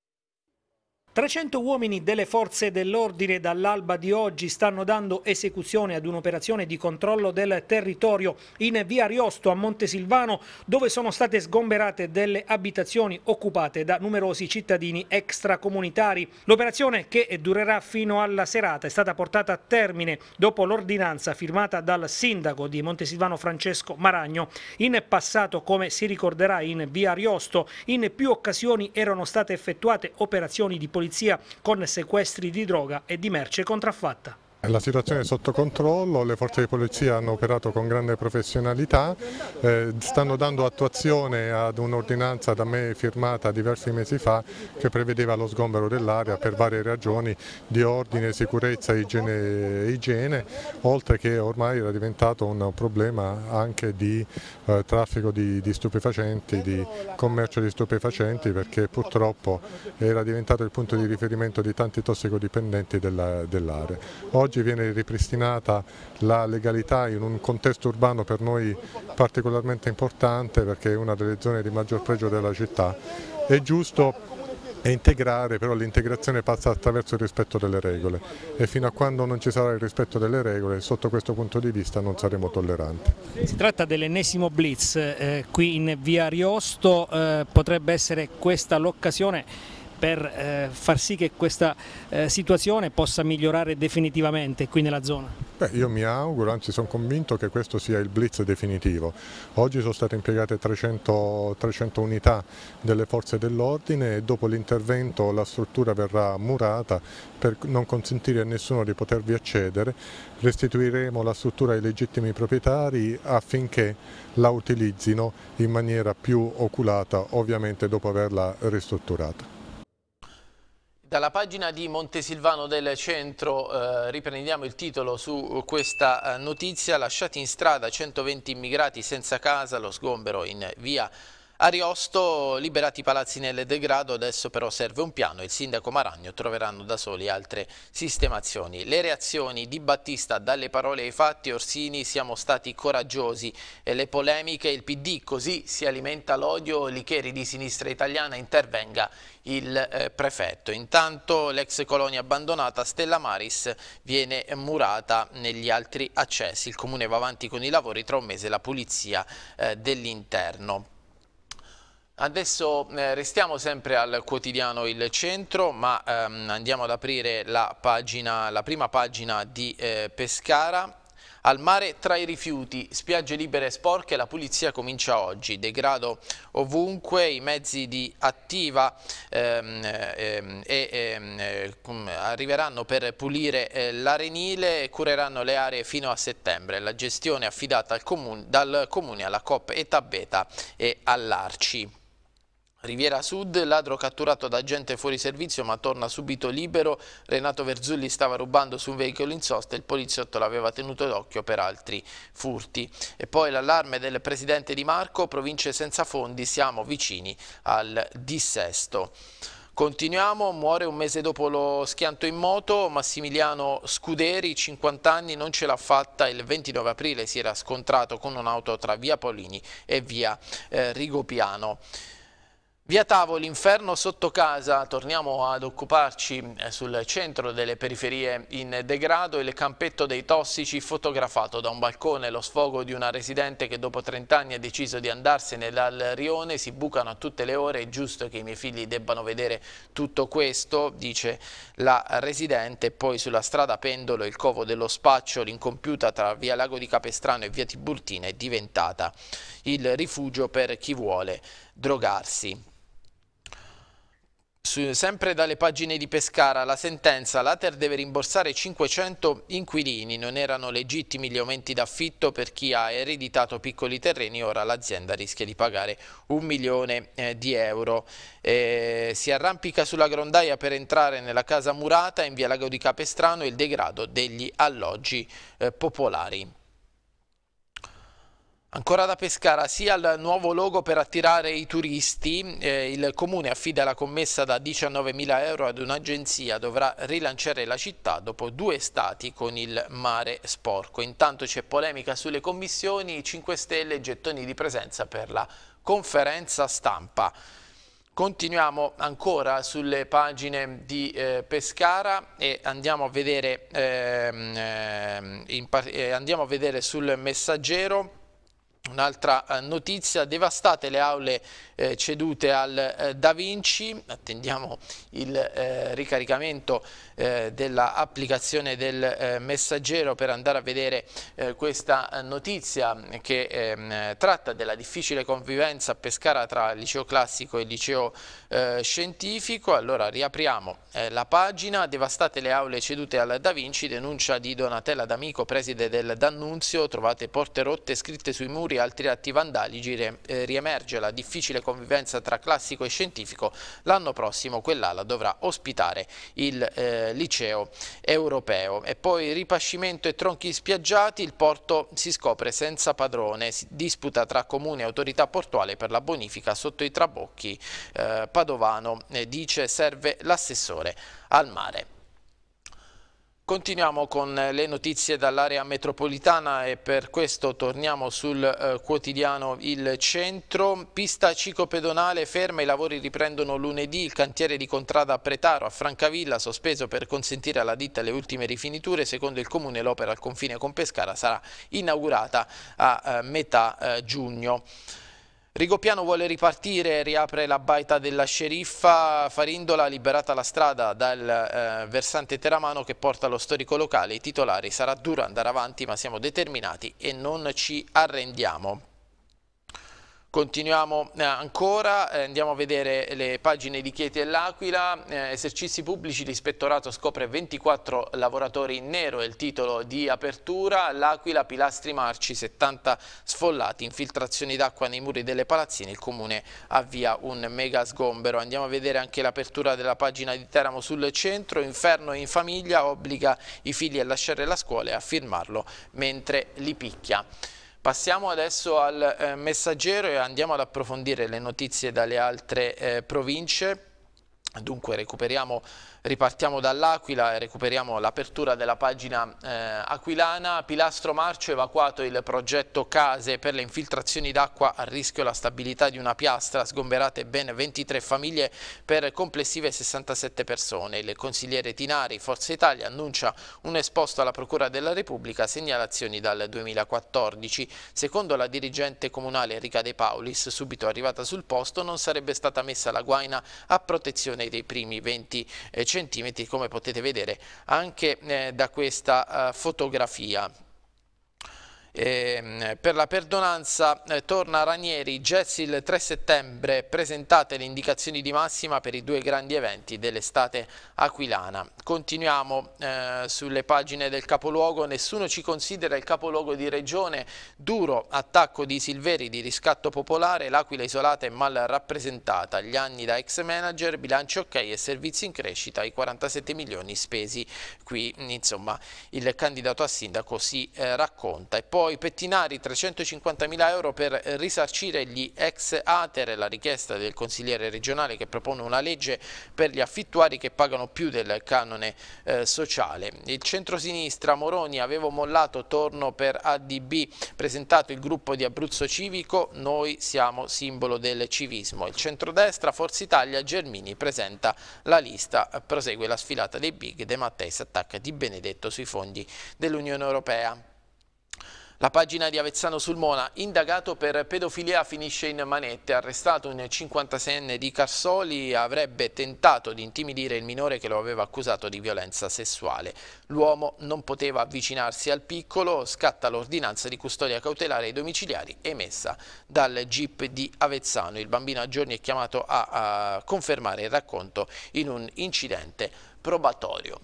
300 uomini delle forze dell'ordine dall'alba di oggi stanno dando esecuzione ad un'operazione di controllo del territorio in via Riosto a Montesilvano dove sono state sgomberate delle abitazioni occupate da numerosi cittadini extracomunitari. L'operazione che durerà fino alla serata è stata portata a termine dopo l'ordinanza firmata dal sindaco di Montesilvano Francesco Maragno. In passato come si ricorderà in via Riosto in più occasioni erano state effettuate operazioni di polizia polizia con sequestri di droga e di merce contraffatta. La situazione è sotto controllo, le forze di polizia hanno operato con grande professionalità, eh, stanno dando attuazione ad un'ordinanza da me firmata diversi mesi fa che prevedeva lo sgombero dell'area per varie ragioni di ordine, sicurezza, igiene, igiene oltre che ormai era diventato un problema anche di eh, traffico di, di stupefacenti, di commercio di stupefacenti perché purtroppo era diventato il punto di riferimento di tanti tossicodipendenti dell'area. Dell oggi viene ripristinata la legalità in un contesto urbano per noi particolarmente importante perché è una delle zone di maggior pregio della città. È giusto e integrare, però l'integrazione passa attraverso il rispetto delle regole e fino a quando non ci sarà il rispetto delle regole, sotto questo punto di vista non saremo tolleranti. Si tratta dell'ennesimo blitz eh, qui in via Riosto, eh, potrebbe essere questa l'occasione per eh, far sì che questa eh, situazione possa migliorare definitivamente qui nella zona? Beh, io mi auguro, anzi sono convinto che questo sia il blitz definitivo. Oggi sono state impiegate 300, 300 unità delle forze dell'ordine e dopo l'intervento la struttura verrà murata per non consentire a nessuno di potervi accedere. Restituiremo la struttura ai legittimi proprietari affinché la utilizzino in maniera più oculata, ovviamente dopo averla ristrutturata. Dalla pagina di Montesilvano del centro eh, riprendiamo il titolo su questa eh, notizia, lasciati in strada 120 immigrati senza casa, lo sgombero in via Ariosto, liberati i palazzi nel degrado, adesso però serve un piano il sindaco Maragno troveranno da soli altre sistemazioni. Le reazioni di Battista dalle parole ai fatti, Orsini siamo stati coraggiosi e le polemiche, il PD così si alimenta l'odio, Licheri di sinistra italiana intervenga il eh, prefetto. Intanto l'ex colonia abbandonata Stella Maris viene murata negli altri accessi, il comune va avanti con i lavori, tra un mese la pulizia eh, dell'interno. Adesso eh, restiamo sempre al quotidiano Il Centro, ma ehm, andiamo ad aprire la, pagina, la prima pagina di eh, Pescara. Al mare tra i rifiuti, spiagge libere e sporche, la pulizia comincia oggi. Degrado ovunque, i mezzi di attiva ehm, ehm, eh, arriveranno per pulire eh, l'arenile e cureranno le aree fino a settembre. La gestione è affidata comune, dal comune alla COP Eta Beta e all'Arci. Riviera Sud, ladro catturato da agente fuori servizio ma torna subito libero, Renato Verzulli stava rubando su un veicolo in sosta e il poliziotto l'aveva tenuto d'occhio per altri furti. E poi l'allarme del presidente Di Marco, province senza fondi, siamo vicini al dissesto. Continuiamo, muore un mese dopo lo schianto in moto, Massimiliano Scuderi, 50 anni, non ce l'ha fatta, il 29 aprile si era scontrato con un'auto tra via Polini e via eh, Rigopiano. Via Tavo, inferno sotto casa, torniamo ad occuparci eh, sul centro delle periferie in degrado, il campetto dei tossici fotografato da un balcone, lo sfogo di una residente che dopo 30 anni ha deciso di andarsene dal rione, si bucano a tutte le ore, è giusto che i miei figli debbano vedere tutto questo, dice la residente, poi sulla strada Pendolo il covo dello spaccio, l'incompiuta tra via Lago di Capestrano e via Tiburtina è diventata il rifugio per chi vuole drogarsi. Su, sempre dalle pagine di Pescara, la sentenza, l'Ater deve rimborsare 500 inquilini, non erano legittimi gli aumenti d'affitto per chi ha ereditato piccoli terreni, ora l'azienda rischia di pagare un milione eh, di euro. Eh, si arrampica sulla grondaia per entrare nella casa murata in via Lago di Capestrano il degrado degli alloggi eh, popolari. Ancora da Pescara, sia il nuovo logo per attirare i turisti, eh, il comune affida la commessa da 19.000 euro ad un'agenzia, dovrà rilanciare la città dopo due stati con il mare sporco. Intanto c'è polemica sulle commissioni 5 Stelle e gettoni di presenza per la conferenza stampa. Continuiamo ancora sulle pagine di eh, Pescara e andiamo a, vedere, ehm, ehm, eh, in, andiamo a vedere sul messaggero Un'altra eh, notizia, devastate le aule eh, cedute al eh, Da Vinci, attendiamo il ricaricamento eh, dell'applicazione del eh, messaggero per andare a vedere eh, questa eh, notizia che ehm, tratta della difficile convivenza a Pescara tra liceo classico e liceo eh, scientifico. Allora riapriamo eh, la pagina, devastate le aule cedute al Da Vinci, denuncia di Donatella D'Amico, preside del D'Annunzio, trovate porte rotte scritte sui muri, altri atti vandalici, Re, riemerge la difficile convivenza tra classico e scientifico, l'anno prossimo quell'ala dovrà ospitare il eh, eh, liceo europeo. E poi ripascimento e tronchi spiaggiati, il porto si scopre senza padrone, si disputa tra comune e autorità portuale per la bonifica sotto i trabocchi. Eh, Padovano eh, dice serve l'assessore al mare. Continuiamo con eh, le notizie dall'area metropolitana e per questo torniamo sul eh, quotidiano Il Centro. Pista ciclopedonale ferma, i lavori riprendono lunedì, il cantiere di Contrada a Pretaro a Francavilla sospeso per consentire alla ditta le ultime rifiniture. Secondo il Comune l'opera al confine con Pescara sarà inaugurata a eh, metà eh, giugno. Rigopiano vuole ripartire, riapre la baita della sceriffa, Farindola ha liberata la strada dal eh, versante teramano che porta allo storico locale, i titolari sarà duro andare avanti ma siamo determinati e non ci arrendiamo. Continuiamo eh, ancora, eh, andiamo a vedere le pagine di Chieti e L'Aquila, eh, esercizi pubblici, l'ispettorato scopre 24 lavoratori in nero, è il titolo di apertura, L'Aquila, pilastri marci, 70 sfollati, infiltrazioni d'acqua nei muri delle palazzine, il comune avvia un mega sgombero. Andiamo a vedere anche l'apertura della pagina di Teramo sul centro, inferno in famiglia, obbliga i figli a lasciare la scuola e a firmarlo mentre li picchia. Passiamo adesso al eh, messaggero e andiamo ad approfondire le notizie dalle altre eh, province. Dunque recuperiamo Ripartiamo dall'Aquila e recuperiamo l'apertura della pagina eh, aquilana. Pilastro marcio evacuato il progetto case per le infiltrazioni d'acqua a rischio la stabilità di una piastra. Sgomberate ben 23 famiglie per complessive 67 persone. Il consigliere Tinari, Forza Italia, annuncia un esposto alla Procura della Repubblica segnalazioni dal 2014. Secondo la dirigente comunale Enrica De Paulis, subito arrivata sul posto, non sarebbe stata messa la guaina a protezione dei primi 20 cittadini cm come potete vedere anche eh, da questa eh, fotografia. Eh, per la perdonanza eh, torna Ranieri, Jazz il 3 settembre presentate le indicazioni di massima per i due grandi eventi dell'estate aquilana. Continuiamo eh, sulle pagine del capoluogo, nessuno ci considera il capoluogo di regione, duro attacco di Silveri di riscatto popolare, l'Aquila isolata e mal rappresentata, gli anni da ex manager, bilancio ok e servizi in crescita, i 47 milioni spesi qui, insomma il candidato a sindaco si eh, racconta. E poi poi pettinari 350.000 euro per risarcire gli ex atere, la richiesta del consigliere regionale che propone una legge per gli affittuari che pagano più del canone eh, sociale. Il centrosinistra Moroni avevo mollato torno per ADB, presentato il gruppo di Abruzzo Civico, noi siamo simbolo del civismo. Il centrodestra Forza Italia Germini presenta la lista, prosegue la sfilata dei big, De Matteis attacca Di Benedetto sui fondi dell'Unione Europea. La pagina di Avezzano sul Mona, indagato per pedofilia, finisce in manette. Arrestato un 56enne di Carsoli, avrebbe tentato di intimidire il minore che lo aveva accusato di violenza sessuale. L'uomo non poteva avvicinarsi al piccolo, scatta l'ordinanza di custodia cautelare ai domiciliari emessa dal GIP di Avezzano. Il bambino a giorni è chiamato a, a confermare il racconto in un incidente probatorio.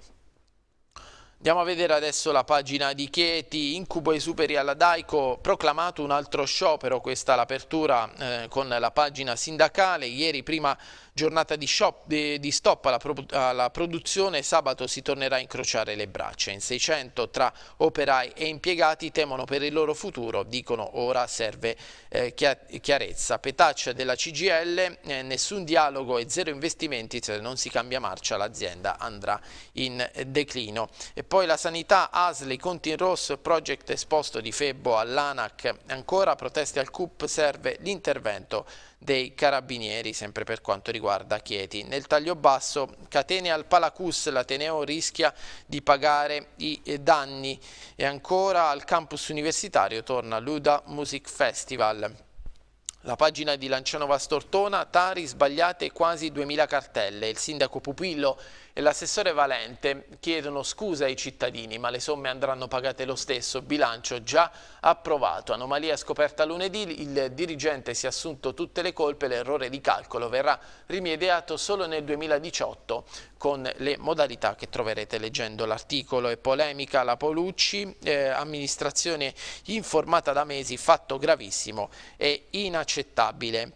Andiamo a vedere adesso la pagina di Chieti, incubo e superi alla Daico, proclamato un altro sciopero, questa l'apertura eh, con la pagina sindacale, ieri prima giornata di, shop, di, di stop alla, pro, alla, produzione, sabato si tornerà a incrociare le braccia, in 600 tra operai e impiegati temono per il loro futuro, dicono ora serve eh, chiarezza, petaccia della CGL, eh, nessun dialogo e zero investimenti, se non si cambia marcia l'azienda andrà in eh, declino. E poi la sanità, Asli, conti in rosso, project esposto di Febbo all'ANAC. Ancora proteste al CUP, serve l'intervento dei carabinieri, sempre per quanto riguarda Chieti. Nel taglio basso, catene al Palacus, l'Ateneo rischia di pagare i eh, danni. E ancora al campus universitario torna l'Uda Music Festival. La pagina di Lancianova Stortona, Tari sbagliate quasi 2000 cartelle. Il sindaco Pupillo e l'assessore Valente chiedono scusa ai cittadini, ma le somme andranno pagate lo stesso, bilancio già approvato. Anomalia scoperta lunedì, il dirigente si è assunto tutte le colpe, l'errore di calcolo verrà rimediato solo nel 2018 con le modalità che troverete leggendo l'articolo. È polemica la Polucci, eh, amministrazione informata da mesi, fatto gravissimo e inaccettabile.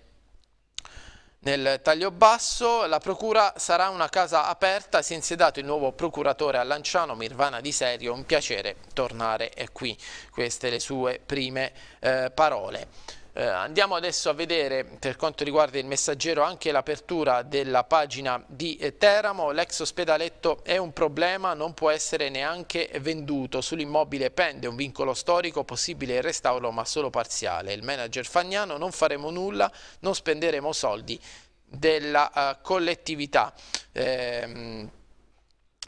Nel taglio basso la procura sarà una casa aperta, si è insediato il nuovo procuratore a Lanciano, Mirvana Di Serio, un piacere tornare qui. Queste le sue prime eh, parole. Eh, andiamo adesso a vedere per quanto riguarda il messaggero anche l'apertura della pagina di eh, Teramo, l'ex ospedaletto è un problema, non può essere neanche venduto, sull'immobile pende un vincolo storico, possibile il restauro ma solo parziale, il manager Fagnano non faremo nulla, non spenderemo soldi della uh, collettività. Eh,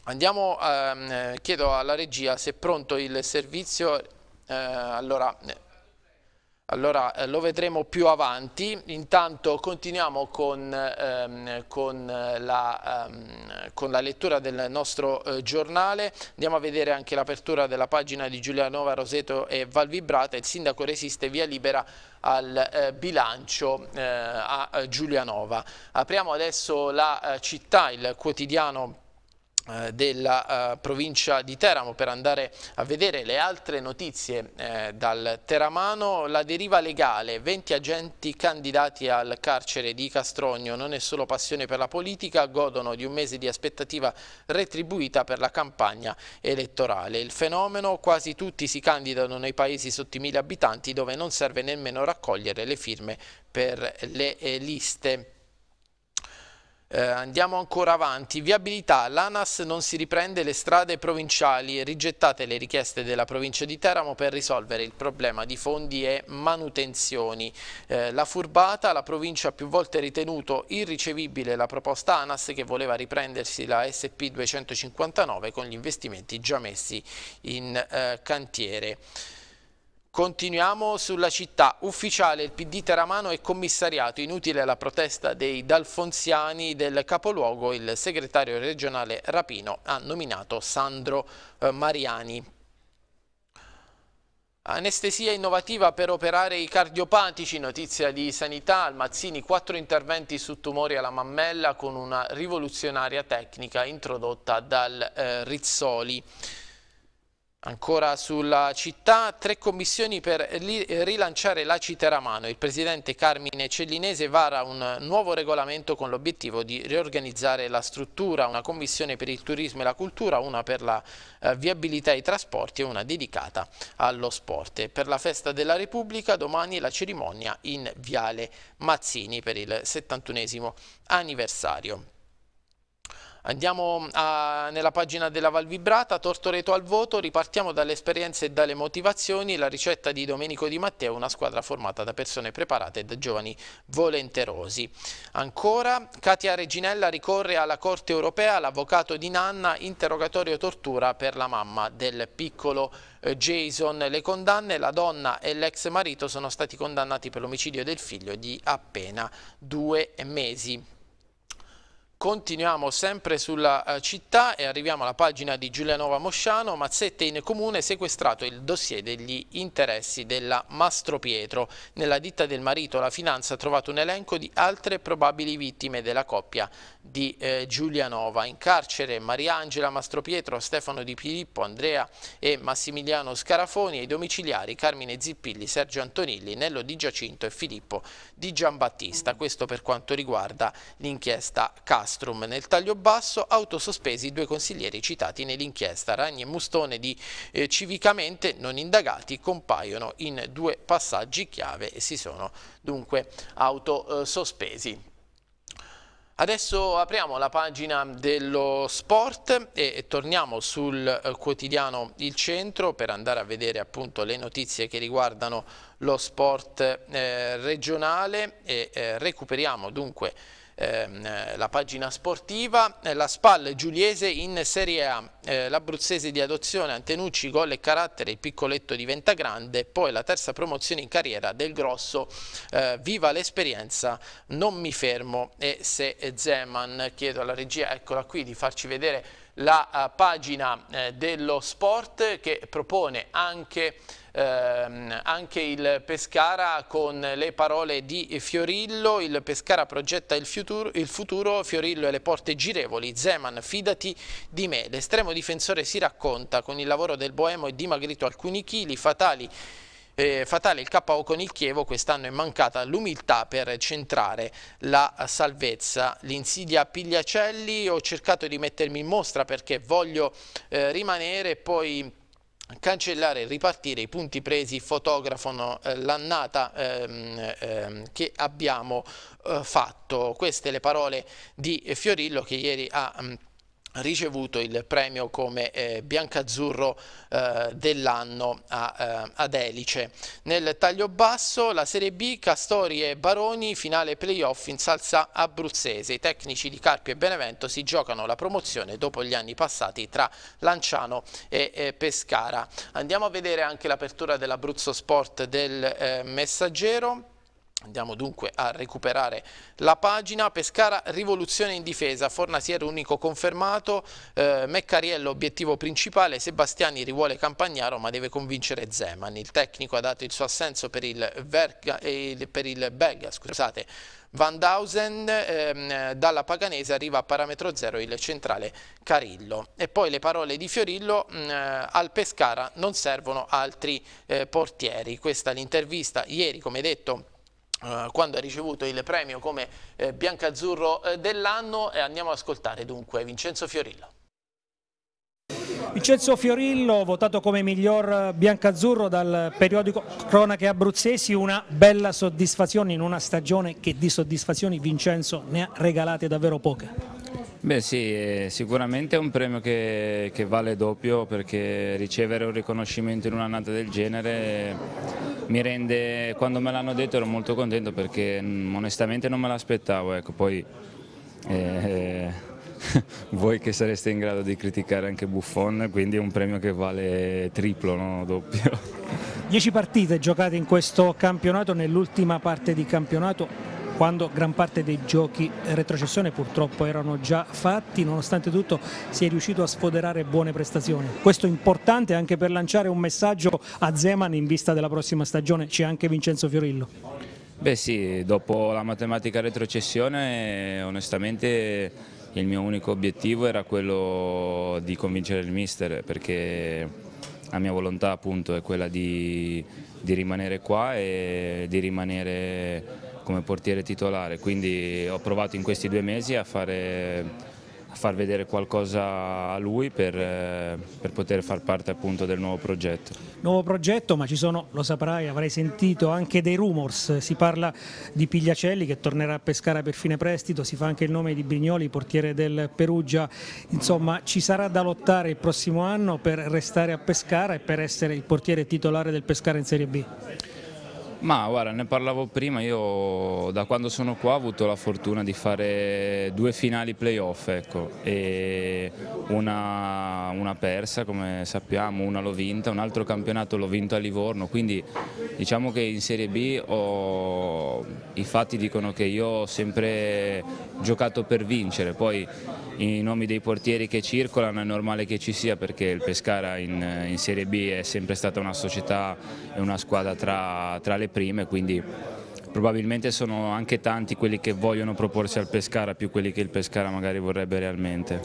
andiamo, ehm, chiedo alla regia se è pronto il servizio. Eh, allora, eh, allora eh, lo vedremo più avanti, intanto continuiamo con, ehm, con, eh, la, ehm, con la, lettura del nostro eh, giornale, andiamo a vedere anche l'apertura della pagina di Giulianova, Roseto e Valvibrata, il sindaco resiste via libera al eh, bilancio eh, a Giulianova. Apriamo adesso la eh, città, il quotidiano eh, della uh, provincia di Teramo per andare a vedere le altre notizie eh, dal Teramano la deriva legale 20 agenti candidati al carcere di Castrogno non è solo passione per la politica godono di un mese di aspettativa retribuita per la campagna elettorale il fenomeno quasi tutti si candidano nei paesi sotto i mille abitanti dove non serve nemmeno raccogliere le firme per le eh, liste eh, andiamo ancora avanti. Viabilità. L'ANAS non si riprende le strade provinciali. Rigettate le richieste della provincia di Teramo per risolvere il problema di fondi e manutenzioni. Eh, la furbata. La provincia ha più volte ritenuto irricevibile la proposta ANAS che voleva riprendersi la SP 259 con gli investimenti già messi in eh, cantiere. Continuiamo sulla città. Ufficiale il PD Teramano è commissariato. Inutile la protesta dei dalfonziani del capoluogo. Il segretario regionale Rapino ha nominato Sandro eh, Mariani. Anestesia innovativa per operare i cardiopatici, notizia di sanità, al Mazzini quattro interventi su tumori alla mammella con una rivoluzionaria tecnica introdotta dal eh, Rizzoli. Ancora sulla città, tre commissioni per rilanciare la Citeramano. Il presidente Carmine Cellinese vara un nuovo regolamento con l'obiettivo di riorganizzare la struttura, una commissione per il turismo e la cultura, una per la eh, viabilità e i trasporti e una dedicata allo sport. Per la festa della Repubblica domani la cerimonia in Viale Mazzini per il 71 anniversario. Andiamo a, nella pagina della Valvibrata, Tortoreto al voto, ripartiamo dalle esperienze e dalle motivazioni, la ricetta di Domenico Di Matteo, una squadra formata da persone preparate e da giovani volenterosi. Ancora, Katia Reginella ricorre alla Corte Europea, l'avvocato di Nanna, interrogatorio tortura per la mamma del piccolo eh, Jason. Le condanne, la donna e l'ex marito sono stati condannati per l'omicidio del figlio di appena due mesi. Continuiamo sempre sulla eh, città e arriviamo alla pagina di Giulianova Mosciano, Mazzette in comune sequestrato il dossier degli interessi della Mastro Pietro. Nella ditta del marito la finanza ha trovato un elenco di altre probabili vittime della coppia di eh, Giulianova. In carcere Mariangela Mastropietro, Stefano Di Filippo, Andrea e Massimiliano Scarafoni e i domiciliari Carmine Zippilli, Sergio Antonilli, Nello Di Giacinto e Filippo Di Giambattista. Questo per quanto riguarda l'inchiesta Castrum. Nel taglio basso autosospesi i due consiglieri citati nell'inchiesta. Ragni e Mustone di eh, Civicamente non indagati compaiono in due passaggi chiave e si sono dunque autosospesi. Adesso apriamo la pagina dello sport e torniamo sul eh, quotidiano Il Centro per andare a vedere appunto le notizie che riguardano lo sport eh, regionale e eh, recuperiamo dunque ehm, eh, la pagina sportiva, eh, la SPAL Giuliese in Serie A, eh, l'Abruzzese di adozione Antenucci, gol e carattere, il piccoletto diventa grande, poi la terza promozione in carriera del Grosso, eh, viva l'esperienza, non mi fermo e se Zeman, chiedo alla regia, eccola qui, di farci vedere la uh, pagina eh, dello sport che propone anche ehm, anche il Pescara con le parole di Fiorillo, il Pescara progetta il futuro, il futuro Fiorillo e le porte girevoli, Zeman fidati di me, l'estremo difensore si racconta con il lavoro del Boemo e dimagrito alcuni chili, fatali eh, fatale il KO con il Chievo, quest'anno è mancata l'umiltà per centrare la salvezza. L'insidia Pigliacelli, ho cercato di mettermi in mostra perché voglio eh, rimanere, poi cancellare e ripartire i punti presi fotografano eh, l'annata ehm, ehm, che abbiamo eh, fatto. Queste le parole di Fiorillo che ieri ha... Mh, mm, ricevuto il premio come eh, biancazzurro eh, dell'anno eh, ad Elice. Nel taglio basso la Serie B, Castori e Baroni, finale playoff in salsa abruzzese. I tecnici di Carpi e Benevento si giocano la promozione dopo gli anni passati tra Lanciano e, e eh, Pescara. Andiamo a vedere anche l'apertura dell'Abruzzo Sport del eh, Messaggero. Andiamo dunque a recuperare la pagina, Pescara rivoluzione in difesa, Fornasiero unico confermato, eh, Meccariello obiettivo principale, Sebastiani rivuole Campagnaro ma deve convincere Zeman, il tecnico ha dato il suo assenso per il, Verga, eh, per il Belga, scusate, Van Dausen, ehm, dalla Paganese arriva a parametro zero il centrale Carillo. E poi le parole di Fiorillo, mh, mm, al Pescara non servono altri eh, portieri, questa l'intervista ieri come detto eh, quando ha ricevuto il premio come eh, biancazzurro eh, dell'anno e andiamo ad ascoltare dunque Vincenzo Fiorillo. Vincenzo Fiorillo, votato come miglior biancazzurro dal periodico Cronache Abruzzesi, una bella soddisfazione in una stagione che di soddisfazioni Vincenzo ne ha regalate davvero poche. Beh sì, sicuramente è un premio che, che, vale doppio perché ricevere un riconoscimento in un'annata del genere eh, mi rende, quando me l'hanno detto ero molto contento perché mm, onestamente non me l'aspettavo, ecco, poi eh, eh voi che sareste in grado di criticare anche Buffon, quindi è un premio che vale triplo, non doppio. Dieci partite giocate in questo campionato, nell'ultima parte di campionato, quando gran parte dei giochi retrocessione purtroppo erano già fatti, nonostante tutto si è riuscito a sfoderare buone prestazioni. Questo è importante anche per lanciare un messaggio a Zeman in vista della prossima stagione, c'è anche Vincenzo Fiorillo. Beh sì, dopo la matematica retrocessione onestamente il mio unico obiettivo era quello di convincere il mister perché la mia volontà appunto è quella di, di rimanere qua e di rimanere come portiere titolare, quindi ho provato in questi due mesi a, fare, a far vedere qualcosa a lui per, eh, per poter far parte appunto del nuovo progetto. Nuovo progetto, ma ci sono, lo saprai, avrai sentito anche dei rumors, si parla di Pigliacelli che tornerà a pescare per fine prestito, si fa anche il nome di Brignoli, portiere del Perugia, insomma ci sarà da lottare il prossimo anno per restare a Pescara e per essere il portiere titolare del Pescara in Serie B. Ma guarda, ne parlavo prima, io da quando sono qua ho avuto la fortuna di fare due finali playoff, ecco, una, una, persa come sappiamo, una l'ho vinta, un altro campionato l'ho vinto a Livorno, quindi diciamo che in Serie B ho, i fatti dicono che io ho sempre giocato per vincere, poi i nomi dei portieri che circolano è normale che ci sia perché il Pescara in, in Serie B è sempre stata una società e una squadra tra, tra le prime, quindi probabilmente sono anche tanti quelli che vogliono proporsi al Pescara più quelli che il Pescara magari vorrebbe realmente.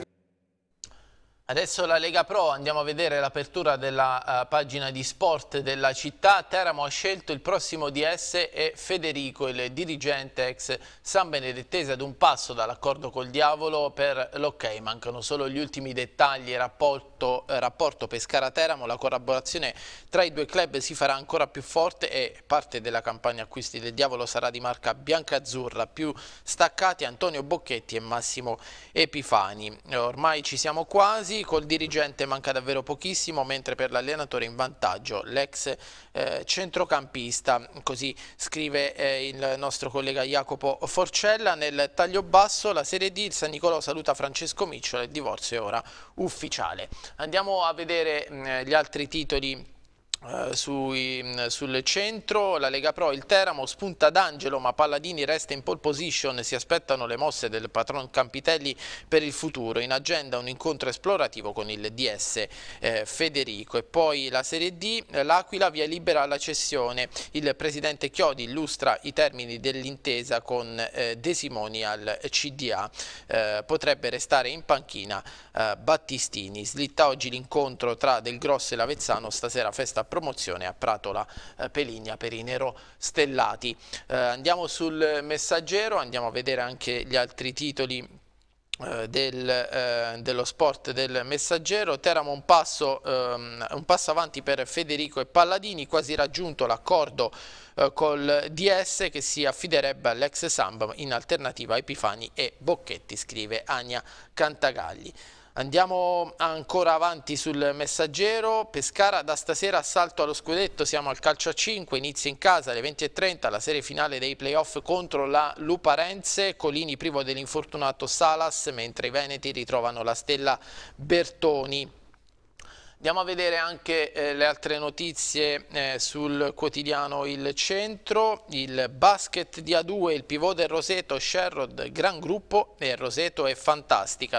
Adesso la Lega Pro, andiamo a vedere l'apertura della uh, pagina di sport della città. Teramo ha scelto il prossimo DS e Federico, il dirigente ex San Benedettese, ad un passo dall'accordo col diavolo per l'ok. Mancano solo gli ultimi dettagli, rapporto, eh, rapporto Pescara-Teramo. La collaborazione tra i due club si farà ancora più forte e parte della campagna acquisti del diavolo sarà di marca bianca-azzurra. Più staccati Antonio Bocchetti e Massimo Epifani. Ormai ci siamo quasi col dirigente manca davvero pochissimo, mentre per l'allenatore in vantaggio l'ex eh, centrocampista, così scrive eh, il nostro collega Jacopo Forcella. Nel taglio basso la Serie D, il San Nicolò saluta Francesco Micciola, il divorzio è ora ufficiale. Andiamo a vedere mh, mm, gli altri titoli eh, sui, mm, sul centro, la Lega Pro, il Teramo, spunta d'Angelo ma Palladini resta in pole position, si aspettano le mosse del patron Campitelli per il futuro, in agenda un incontro esplorativo con il DS eh, Federico e poi la Serie D, l'Aquila via libera alla cessione, il presidente Chiodi illustra i termini dell'intesa con eh, De Simoni al CDA, eh, potrebbe restare in panchina eh, Battistini, slitta oggi l'incontro tra Del Grosso e Lavezzano, stasera festa promozione a Pratola eh, Peligna per i Nero Stellati. Eh, andiamo sul messaggero, andiamo a vedere anche gli altri titoli eh, del, eh, dello sport del messaggero Teramo un passo, ehm, un passo avanti per Federico e Palladini quasi raggiunto l'accordo eh, col DS che si affiderebbe all'ex Samba in alternativa a Epifani e Bocchetti scrive Ania Cantagagli Andiamo ancora avanti sul messaggero, Pescara da stasera assalto allo scudetto, siamo al calcio a 5, inizia in casa alle 20.30 la serie finale dei playoff contro la Luparense, Colini privo dell'infortunato Salas mentre i Veneti ritrovano la stella Bertoni. Andiamo a vedere anche eh, le altre notizie eh, sul quotidiano Il Centro, il basket di A2, il pivot del Roseto, Sherrod, gran gruppo e Roseto è fantastica,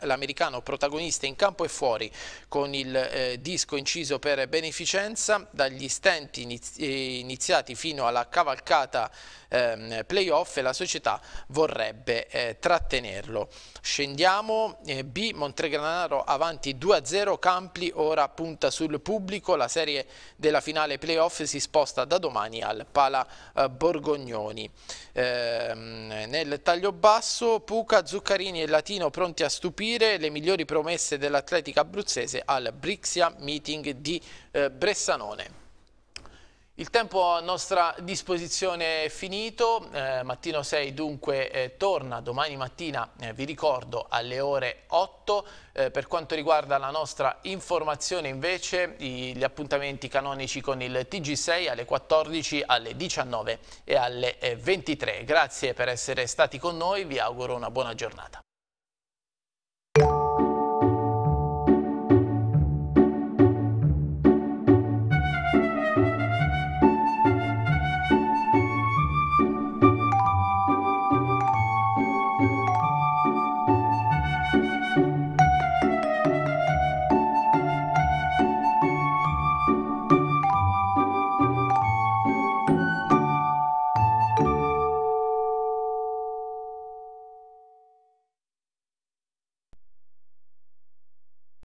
l'americano protagonista in campo e fuori con il eh, disco inciso per beneficenza, dagli stenti eh, iniziati fino alla cavalcata ehm, playoff e la società vorrebbe eh, trattenerlo. Scendiamo, eh, B Montegranaro avanti 2-0, Campli ora punta sul pubblico, la serie della finale playoff si sposta da domani al Pala eh, Borgognoni. Eh, nel taglio basso Puca, Zuccarini e Latino pronti a stupire le migliori promesse dell'atletica abruzzese al Brixia Meeting di eh, Bressanone. Il tempo a nostra disposizione è finito, eh, mattino 6 dunque eh, torna domani mattina, eh, vi ricordo, alle ore 8. Eh, per quanto riguarda la nostra informazione invece, i, gli appuntamenti canonici con il TG6 alle 14, alle 19 e alle 23. Eh, Grazie per essere stati con noi, vi auguro una buona giornata.